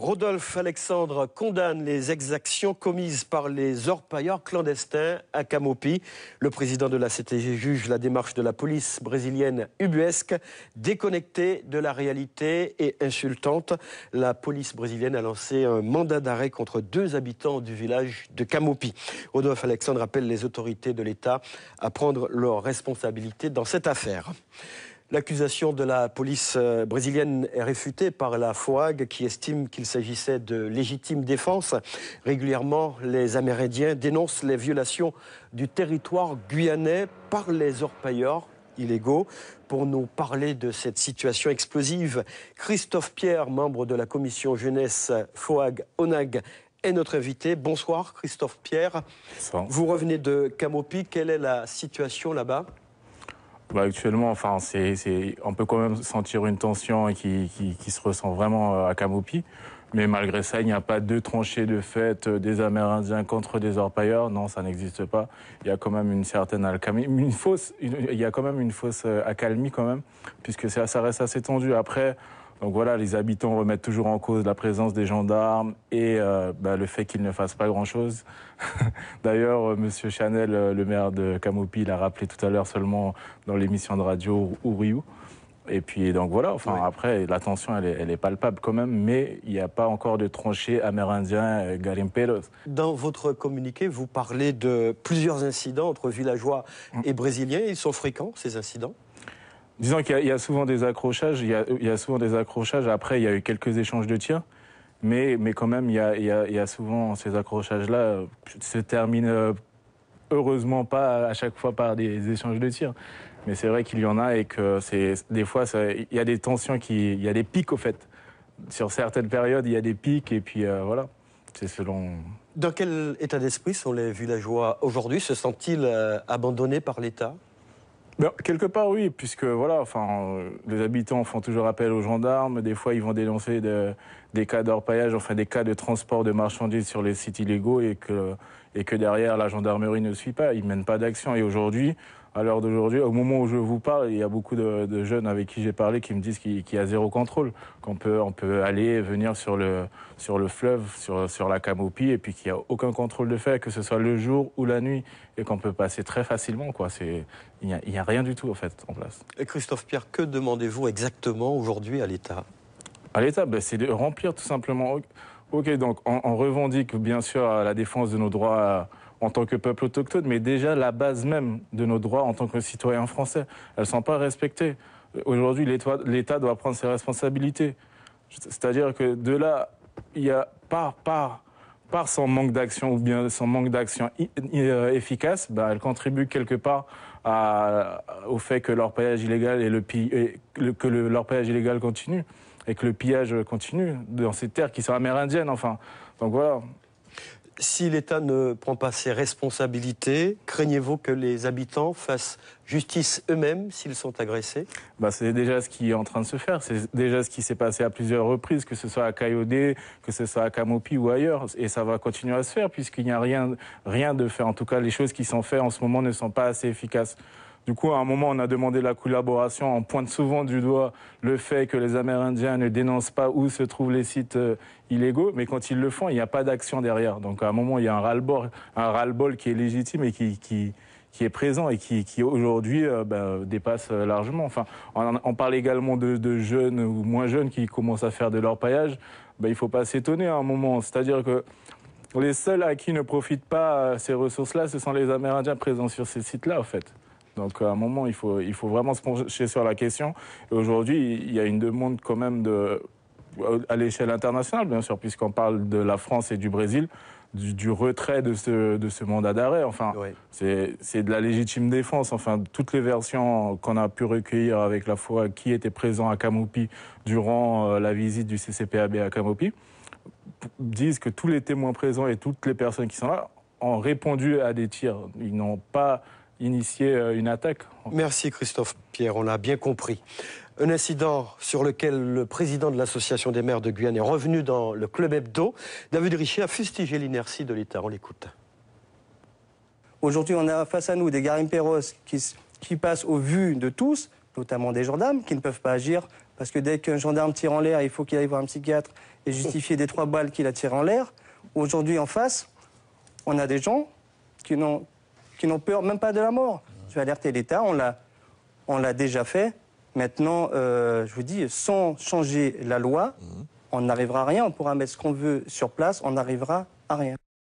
Rodolphe Alexandre condamne les exactions commises par les orpailleurs clandestins à Camopi. Le président de la CTG juge la démarche de la police brésilienne ubuesque, déconnectée de la réalité et insultante. La police brésilienne a lancé un mandat d'arrêt contre deux habitants du village de Camopi. Rodolphe Alexandre appelle les autorités de l'État à prendre leurs responsabilités dans cette affaire. L'accusation de la police euh, brésilienne est réfutée par la FOAG qui estime qu'il s'agissait de légitime défense. Régulièrement, les Amérindiens dénoncent les violations du territoire guyanais par les orpailleurs illégaux. Pour nous parler de cette situation explosive, Christophe Pierre, membre de la commission jeunesse FOAG-ONAG, est notre invité. Bonsoir Christophe Pierre. Vous revenez de Camopi. Quelle est la situation là-bas bah, actuellement, enfin, c'est, c'est, on peut quand même sentir une tension qui, qui, qui se ressent vraiment euh, à Kamoupi. Mais malgré ça, il n'y a pas deux tranchées de fête euh, des Amérindiens contre des orpailleurs. Non, ça n'existe pas. Il y a quand même une certaine alchimie. une fausse, il y a quand même une fausse euh, accalmie quand même, puisque ça, ça reste assez tendu. Après, donc voilà, les habitants remettent toujours en cause la présence des gendarmes et euh, bah, le fait qu'ils ne fassent pas grand-chose. D'ailleurs, euh, Monsieur Chanel, euh, le maire de Camopi, l'a rappelé tout à l'heure seulement dans l'émission de radio Ouriou. Et puis donc voilà, enfin après la tension elle est, palpable quand même, mais il n'y a pas encore de tranchées amérindien garimperos. Dans votre communiqué, vous parlez de plusieurs incidents entre villageois hum. et brésiliens. Ils sont fréquents ces incidents Disons qu'il y, a souvent des accrochages. Il y, a, souvent des accrochages. Après, il y a eu quelques échanges de tirs. Mais, mais quand même, il y, a, il, y a, souvent ces accrochages-là se terminent heureusement pas à chaque fois par des échanges de tirs. Mais c'est vrai qu'il y en a et que c'est des fois, il y a des tensions, qui, il y a des pics au fait. Sur certaines périodes, il y a des pics et puis voilà. C'est selon. Dans quel état d'esprit sont les villageois aujourd'hui Se sentent-ils abandonnés par l'État ben, quelque part oui, puisque voilà, enfin, euh, les habitants font toujours appel aux gendarmes. Des fois, ils vont dénoncer des cas d'orpaillage, enfin des cas de transport de marchandises sur les sites illégaux et que et que derrière la gendarmerie ne suit pas, ils mènent pas d'action. Et aujourd'hui, à l'heure d'aujourd'hui, au moment où je vous parle, il y a beaucoup de, jeunes avec qui j'ai parlé qui me disent qu'il y a zéro contrôle, qu'on peut, on peut aller et venir sur le, sur le fleuve, sur, sur la Camopie, et puis qu'il n'y a aucun contrôle de fait, que ce soit le jour ou la nuit, et qu'on peut passer très facilement. Quoi. Il n'y a, a rien du tout en fait en place. Et Christophe Pierre, que demandez-vous exactement aujourd'hui à l'État À l'État, ben, c'est de remplir tout simplement Ok, donc on, revendique bien sûr la défense de nos droits euh, en tant que peuple autochtone, mais déjà la base même de nos droits en tant que citoyens français, elles ne sont pas respectées. Euh, aujourd'hui, l'État doit prendre ses responsabilités. C'est-à-dire que de là, il y a par, par, par son manque d'action ou bien son manque d'action euh, efficace, bah, elle contribue quelque part au fait que leur l'orpaillage illégal et le, que le, illégal continue et que le pillage continue dans ces terres qui sont amérindiennes, enfin. Donc voilà. Si l'État ne prend pas ses responsabilités, craignez-vous que les habitants fassent justice eux-mêmes s'ils sont agressés bah, C'est déjà ce qui est en train de se faire. C'est déjà ce qui s'est passé à plusieurs reprises, que ce soit à cayodé que ce soit à Camopi ou ailleurs. Et ça va continuer à se faire puisqu'il n'y a rien, rien de fait. En tout cas, les choses qui sont faites en ce moment ne sont pas assez efficaces. Du coup, à un moment, on a demandé la collaboration. On pointe souvent du doigt le fait que les Amérindiens ne dénoncent pas où se trouvent les sites euh, illégaux, mais quand ils le font, il n'y a pas d'action derrière. Donc à un moment, il y a un ras-le-bol, qui est légitime et qui, est présent et qui, aujourd'hui euh, bah, dépasse euh, largement. Enfin, on, parle également de, jeunes ou moins jeunes qui commencent à faire de leur paillage. Bah, il ne faut pas s'étonner à un moment. C'est-à-dire que les seuls à qui ne profitent pas ces ressources-là, ce sont les Amérindiens présents sur ces sites-là, en fait. Donc à un moment, il faut, il faut vraiment se pencher sur la question. Et aujourd'hui, il y a une demande quand même de, à l'échelle internationale, bien sûr, puisqu'on parle de la France et du Brésil, du, retrait de ce, de ce mandat d'arrêt. Enfin, c'est de la légitime défense. Enfin, toutes les versions qu'on a pu recueillir avec la fois qui était présent à Kamoupi durant euh, la visite du CCPAB à Kamoupi disent que tous les témoins présents et toutes les personnes qui sont là ont répondu à des tirs. Ils n'ont pas initier euh, une attaque. Merci Christophe Pierre, on l'a bien compris. Un incident sur lequel le président de l'Association des maires de Guyane est revenu dans le club hebdo. David Richer a fustigé l'inertie de l'État. On l'écoute. Aujourd'hui, on a face à nous des garimperos qui, passent aux vues de tous, notamment des gendarmes, qui ne peuvent pas agir parce que dès qu'un gendarme tire en l'air, il faut qu'il aille voir un psychiatre et justifier des trois balles qu'il a tirées en l'air. Aujourd'hui, en face, on a des gens qui n'ont qui n'ont peur même pas de la mort. Je vais alerter l'État, on l'a, on l'a déjà fait. Maintenant, euh, je vous dis, sans changer la loi, mmh. on n'arrivera à rien. On pourra mettre ce qu'on veut sur place, on n'arrivera à rien.